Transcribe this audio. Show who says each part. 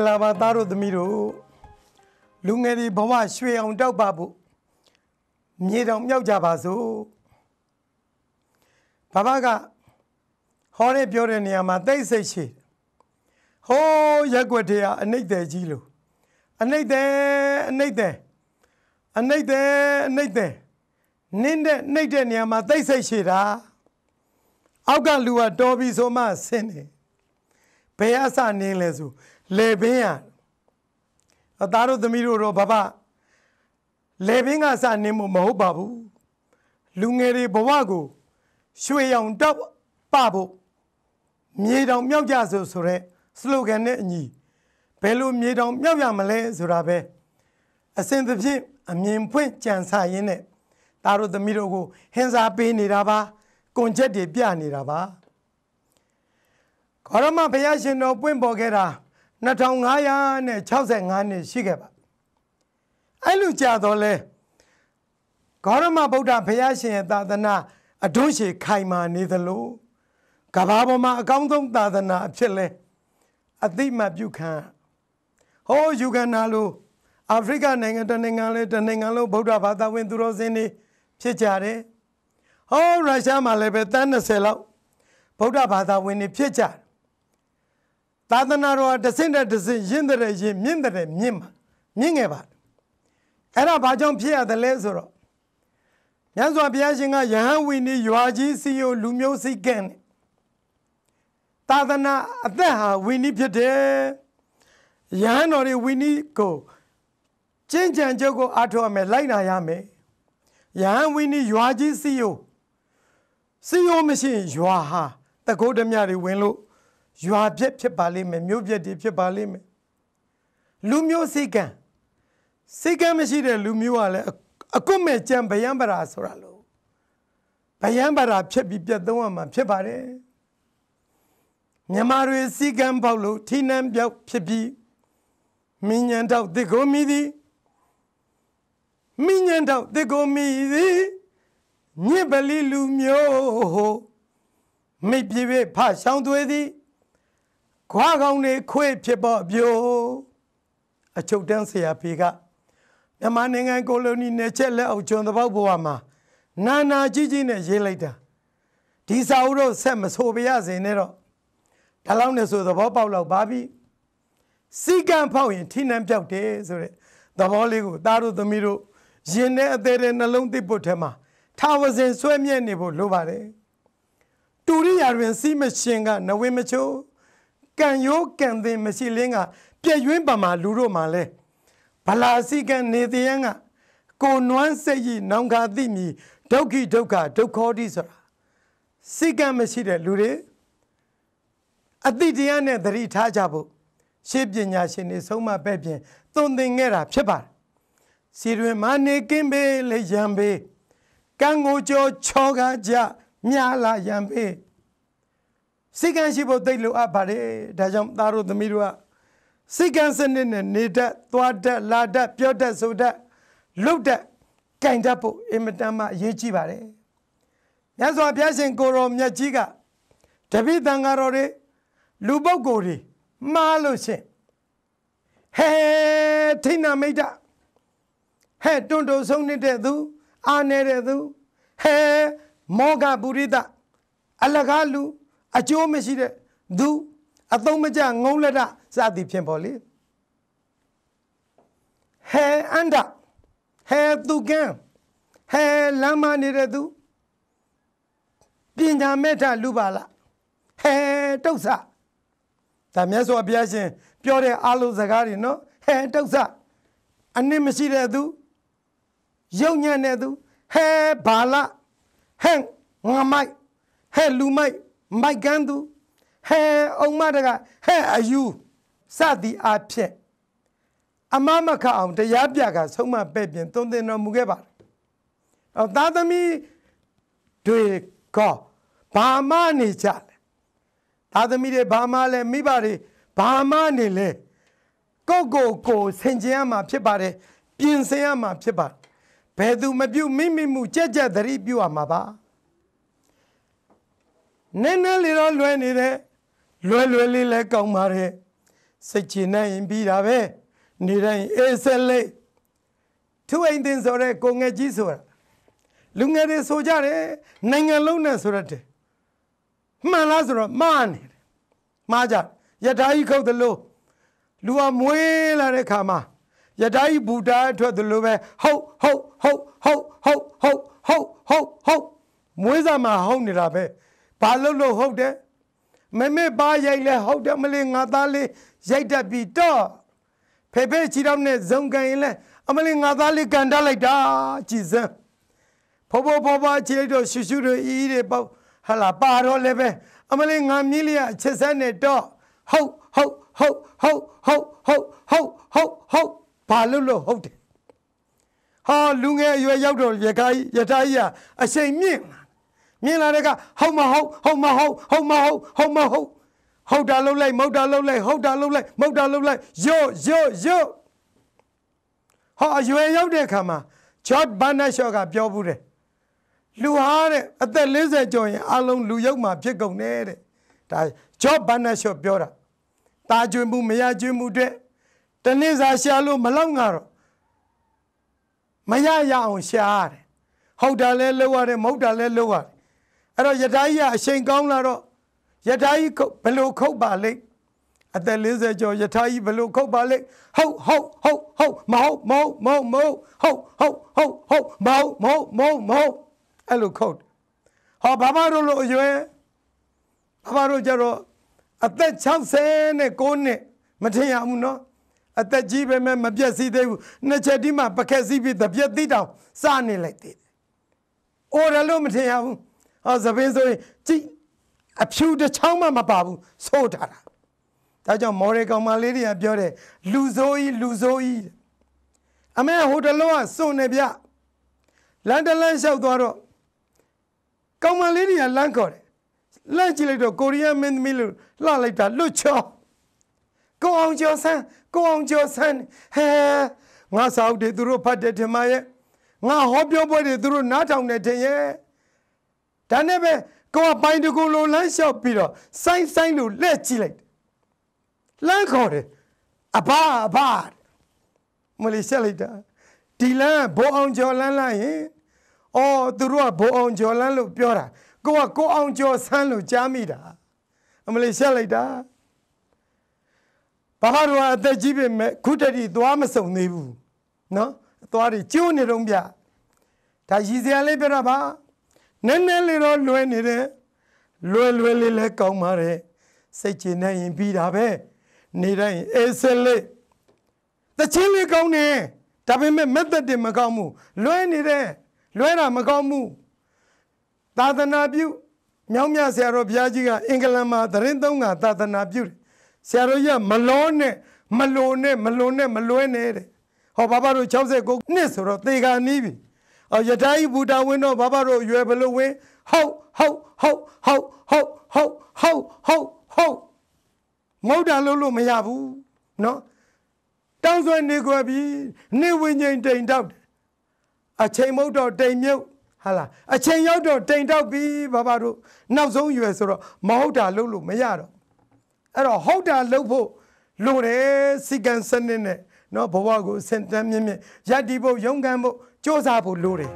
Speaker 1: ္ဂလာပါသားတို့သမီးတို့လူငယ်တွေဘဝရွှေအောင် တောက်ပါဖို့မြေတောင်မြောက်ကြပါစို့ဘဘကဟောတဲ့ပြောတဲ့နေရာမှာတိတ်ဆိတ်ရှိဟိုးရက်ွက်တွေကအနှိတ်တယ်ကြီးလို့အနှိတ်တယ်အနှိတ်တယ်အနှိတ်တယ်အနှိတ်တယ်နင်းတဲ့နှိတ်တဲ့နေရာမှာတိတ်ဆိတ်ရှိတာအောက်ကလူကတော်ပြီဆိုမှဆင်းတယ်ဘယ်အစနင်းလဲဆိုလေဘင်းရအသားတို့သမီးတို့တော့ဘဘလေဘင်းကစနင်းမှုမဟုတ်ပါဘူးလူငယ်တွေဘဝကို ရွှေရောင်တောက်ပဖို့မြေတောင်မြောက်ကြဆိုဆိုတဲ့ slogan နဲ့အညီဘယ်လိုမြေတောင်မြောက်ရမလဲဆိုတာပဲအစဉ်သဖြင့်အမြင်ဖွင့်ကြံစရင်းနဲ့ဒါတို့သမီးတို့ကိုဟင်စာပေးနေတာပါကွန်ချက်တွေပြနေတာပါခေါရမဘုရားရှင်တော် ပွင့်ပေါ်ခဲ့တာ2565နှစ်ရှိခဲ့ပါအဲ့လိုကြာတော့လဲဂေါရမဗုဒ္ဓဘုရားရှင်ရဲ့သာသနာအထွန်းရှည်ခိုင်မာနေသလိုကဘာပေါ်မှာအကောင်းဆုံးသာသနာအဖြစ်လဲအတိမတ်ပြုခံဟောယူဂန္ဓာလိုအာဖရိကနိုင်ငံတနိုင်ငံလဲတနိုင်ငံလုံးဗုဒ္ဓဘာသာဝင်သူတော်စင်တွေဖြစ်ကြတယ်ဟောရုရှားမှာလည်းပဲတန်း20လောက်ဗုဒ္ဓဘာသာဝင်တွေဖြစ်ကြတယ်သာသနာတော်တဆင့်တဲ့တဆင့်ရင့်တဲ့ရင်မြင့်တဲ့မြင့်မှာမြင့်ငယ်ပါအဲ့ဒါဘာကြောင့်ဖြစ်ရသလဲဆိုတော့ညစွာဘုရားရှင်ကယဟန်ဝီနီရွာကြီးစီယိုလူမျိုးစိတ်ကဲ့နဲ့သာသနာအသက်ဟာဝီနီဖြစ်တယ်ယဟန်တော်တွေဝီနီကိုကျင့်ကြံကြုတ်ကိုအားထုတ်ရမယ်လိုက်နာရမယ်ယဟန်ဝီနီရွာကြီးစီယိုစီယိုမရှိရင်ရွာဟာတကုတ်ဓမြတွေဝင်လို့ရွာပြက်ဖြစ်ပါလိမ့်မယ်မြို့ပြက်တွေဖြစ်ပါလိမ့်မယ်လူမျိုးစိတ်ကံစိတ်ကံမရှိတဲ့လူမျိုးကလည်းအကွတ်မဲ့ကြံဗယံပရာဆိုတာလို့ဗယံပရာဖြစ်ပြီးပြတ်သုံးရမှာဖြစ်ပါတယ်မြန်မာတွေစိတ်ကံပေါက်လို့ထိနှံပြောက်ဖြစ်ပြီးမင်းညံတော့တစ်ကိုမိသည်မင်းညံတော့တစ်ကိုမိသည်ညစ်ပလီလူမျိုးမိပြေပြေဖရှောင်းသွေးသည်ခွားကောင်းတွေခွေဖြစ်ပေါ်ပြိုအချုပ်တန်းဆရာဖေကမြန်မာနိုင်ငံကိုလိုနီနယ်ချက်လက်အောက်ကျွန်းသဘောက်ဘဝမှာ နာနာကြီးကြီးနဲ့ရေးလိုက်တာဒီစာအုပ်တော့ဆက်မဆိုပြရစင်နဲ့တော့ဒါလောက်နဲ့ဆိုသဘောပေါက်လောက်ပါပြီစီကံဖောက်ရင်ထိနှံပြောက်တယ်ဆိုတဲ့သဘောလေးကိုသားတို့သမီးတို့ရင်ထဲအသေးသေးနှလုံးသစ်ပုတ်ထဲမှာထာဝစဉ်ဆွဲမြဲနေဖို့လိုပါတယ်တူရိယာတွင်စီးမရှင်ကနဝင်းမချိုးကံရိုးကံသင်မရှိလင်းကပြည့်ရွင်းပါမှာလူတို့မှာလဲဗလာစီကံနေတယံကကိုနွမ်းစိတ်ဤနောင်ခါတိမီဒုက္ခိဒုက္ခဒုက္ခောတိဆိုတာစိတ်ကံမရှိတဲ့လူတွေအတိတရားနဲ့သတိထားကြဖို့ရှေးပညာရှင်တွေဆုံးမပဲ့ပြင်သွန်သင်ခဲ့တာဖြစ်ပါတယ်စီတွင်မနေကင်းပေလေရံပေကံကိုကြောချောကားကြမြလာရံပေစိတ်ကံရှိဖို့သိလိုအပ်ပါတယ်ဒါကြောင့်သားတို့သမီးတို့ကစိတ်ကံစနစ်နဲ့နေတတ်သွားတတ်လာတတ်ပြောတတ်ဆိုတတ်လှုပ်တတ်ကင်တတ်ဖို့အင်မတန်မှအရေးကြီးပါတယ်မြတ်စွာဘုရားရှင်ကိုရောမြတ်ကြီးကတပိတန်ဃာတော်တွေလူပုဂ္ဂိုလ်တွေမှားလို့ရှင်ဟဲထိဏမိတ်တဟဲတွန့်တုံဆုံးနေတဲ့သူအာနေတဲ့သူဟဲမောဂပုရိသအလကားလူအကျိုးမရှိတဲ့သူအသုံးမကျငုံလက်တစသည်ဖြင့်ပေါ့လေဟဲအန်ဒဟဲသူကံဟဲလမ်းမနေတဲ့သူပညာမဲ့ထလူပါလားဟဲတုတ်ဆဒါမြတ်စွာဘုရားရှင် ပြောတဲ့အလုံးစကားတွေနော်ဟဲတုတ်ဆအနစ်မရှိတဲ့သူယုံညံ့တဲ့သူဟဲဘာလဟဲငါမိုက်ဟဲလူမိုက်မိုက်ကန်သူဟဲအုံမတကဟဲအယူစသည်အဖြစ်အမမခအောင်တရားပြက ဆုံးမပဲ့ပြင်သုံးသင်တော်မူခဲ့ပါတယ်။အော်သားသမီးတွေကဘာမှနေကြလဲ။သားသမီးတွေဘာမှလဲမိဘတွေဘာမှနေလဲ။ကိုကိုကိုဆင်ကျင်ရမှာ ဖြစ်ပါတယ်။ပြင်ဆင်ရမှာဖြစ်ပါတယ်။ဘယ်သူမပြုတ်မိမိမှုကြက်ကြက်သတိပြုရမှာပါ။နည်းနည်းလေးတော့လွယ်နေတယ်လွယ်လွယ်လေးလည်းကောင်းပါတယ်စိတ်ချနိုင်ရင်ပြီးတာပဲနေတိုင်းအေးဆက်လေးသူအိမ်တင်ဆိုတဲ့ကိုငယ်ကြီးဆိုတာလူငယ်တွေဆိုကြတယ်နိုင်ငံလုံးနဲ့ဆိုရတယ်မှန်လားဆိုတော့မှားနေတယ်မှားကြယထာကြီးခုတ်သလိုလူကမွေးလာတဲ့ခါမှာယထာကြီးဘူတာအထွက်သလိုပဲဟုတ်ဟုတ်ဟုတ်ဟုတ်ဟုတ်ဟုတ်ဟုတ်ဟုတ်ဟုတ်မွေးစားမှာဟုတ်နေတာပဲဘာလို့လို့ဟုတ်တယ်မမေပါရိုက်လဲဟုတ်တယ်မလေးငါသားလေးရိုက်တတ်ပြီတော့ဖေဖေချီတော့နဲ့ဇုံကန်ရင်လဲအမလေးငါသားလေးကန်တက်လိုက်တာကြည်စမ်းဖောဖောဖောဖောချီလိုက်တော့ရှူရှူတွေအီးတွေပေါ့ဟလာပါတော့လည်းပဲအမလေးငါမြည်လေးအချက်စမ်းနဲ့တော့ဟုတ်ဟုတ်ဟုတ်ဟုတ်ဟုတ်ဟုတ်ဟုတ်ဟုတ်ဟုတ်ဘာလို့လို့ဟုတ်တယ်ဟာလူငယ်အရွယ်ရောက်တော့ရခိုင်ရထားကြီးကအချိန်မြင့်လာမြင်လာတဲ့ကဟုတ်မဟုတ်ဟုတ်မဟုတ်ဟုတ်မဟုတ်ဟုတ်မဟုတ်ဟုတ်တာလှုပ်လိုက်မဟုတ်တာလှုပ်လိုက်ဟုတ်တာလှုပ်လိုက်မဟုတ်တာလှုပ်လိုက်ယော့ယော့ယော့ဟာအရွယ်ရောက်တဲ့အခါမှာဂျော့ဘန်နက်ရှော့ကပြောဘူးတယ်လူဟာတဲ့အသက်40ကျော်ရင်အလုံးလူရောက်မှဖြစ်ကုန်တယ်တဲ့ဒါဂျော့ဘန်နက်ရှော့ပြောတာတာကျွေးမှုမရကျွေးမှုတဲ့တနေ့စာရှာလို့မလောက်ငါတော့မရရအောင်ရှာရတယ်ဟုတ်တာလဲလောက်ရတယ်မဟုတ်တာလဲလောက်ရတယ်အဲ့တော့ယထာကြီးကအချိန်ကောင်းလာတော့ယထာကြီးဘလို့ခုတ်ပါလိမ့်အသက်40ကျော်ယထာကြီးဘလို့ခုတ်ပါလိမ့်ဟုတ်ဟုတ်ဟုတ်ဟုတ်မဟုတ်မဟုတ်မဟုတ်မဟုတ်ဟုတ်ဟုတ်ဟုတ်ဟုတ်မဟုတ်မဟုတ်မဟုတ်မဟုတ်အဲ့လိုခုတ်ဟောဘာမတို့လိုအရွယ်ဘာမတို့ကြတော့အသက်60နဲ့9နှစ်မထင်ရဘူးနော်အသက်ကြီးပဲမဲ့မပြက်စီးသေးဘူးနှစ်ချက်ဒီမှာပကက်စီးပြီးတပြက်သီးတောင်စနေလိုက်သေးတယ်။အော်ရလို့မထင်ရဘူး။အော်သပင်းဆိုရင်ကြည့်အဖြူတစ်ချောင်းမှမပါဘူးဆိုးထားတာ။ဒါကြောင့်မော်ရယ်ကောင်မလေးတွေကပြောတယ်လူဆိုးကြီးလူဆိုးကြီးအမေဟိုတလုံးကစွန့်နေဗျ။လန်တလန်လျှောက်သွားတော့ကောင်မလေးတွေကလမ်းခေါ်တယ်။လမ်းကြည့်လိုက်တော့ကိုရီးယားမင်းသမီးလို့လှလိုက်တာလွတ်ချောကိုအောင်ကျော်ဆန်းကိုအောင်ကျော်ဆန်းဟဲငါစာအုပ်တွေသူတို့ဖတ်တယ်ထင်ပါရဲ့ငါဟောပြောပွဲတွေသူတို့နားထောင်တယ်ထင်ရဲ့ဒါနဲ့ပဲကိုကပိုင်တကူလိုလမ်းလျှောက်ပြီးတော့ဆိုင်းဆိုင်းလိုလှည့်ကြည့်လိုက်လမ်းခေါ်တယ်အဘအဘမလေးဆက်လိုက်တာဒီလမ်းဘိုးအောင်ကျော်လမ်းလိုက်ရင်အော်သူတို့ကဘိုးအောင်ကျော်လမ်းလို့ပြောတာကိုကကိုအောင်ကျော်ဆန်းလို့ကြားမိတာအမလေးဆက်လိုက်တာဘာမှတော့အသက်ကြီးပြီမဲ့ခုတတိသွားမစုံသေးဘူးနော်သွားတွေကျိုးနေတော့ဗျဒါရည်စရာလေးပြတော့ပါနည်းနည်းလေးတော့လွယ်နေတယ်လွယ်လွယ်လေးလည်းကောင်းပါတယ်စိတ်ချနေရင်ပြီးတာပဲနေတိုင်းအေးစလေးတချင်းလေးကောင်းတယ်ဒါပေမဲ့မက်သက်တွေမကောင်းဘူးလွယ်နေတယ်လွယ်တာမကောင်းဘူးသာသနာပြုမြောင်းမြဆရာတော်ဘုရားကြီးကအင်္ဂလန်မှာသတင်းသုံးကသာသနာပြုတယ်ဆရာတော်ကြီးကမလောနဲ့မလိုနဲ့မလွန်နဲ့မလွဲနဲ့တဲ့ဟောဘာဘာတို့69နှစ်ဆိုတော့သေကာနီးပြီယထာဤဘူတာဝင်းတော့ဘာဘာတို့ရွယ်ဘလို့ဝင်းဟုတ်ဟုတ်ဟုတ်ဟုတ်ဟုတ်ဟုတ်ဟုတ်ဟုတ်ဟုတ်မဟုတ်တာလို့လို့မရဘူးနော်တောင်းဆွဲနေခွက်ပြီးနေဝိညာဉ်တိမ်တောက်အချိန်မဟုတ်တော့တိမ်မြုပ်ဟာလာအချိန်ရောက်တော့တိမ်တောက်ပြီးဘာဘာတို့နောက်ဆုံးရွယ်ဆိုတော့မဟုတ်တာလို့လို့မရတော့အဲ့တော့ဟုတ်တာလို့ဖို့လိုတယ်စီကံစနစ်နဲ့နော်ဘဝကိုစင်တမ်းမြင့်မြင့်ရည်တည်ဖို့ရုန်းကန်ဖို့စ조사ဖို့လိုတယ်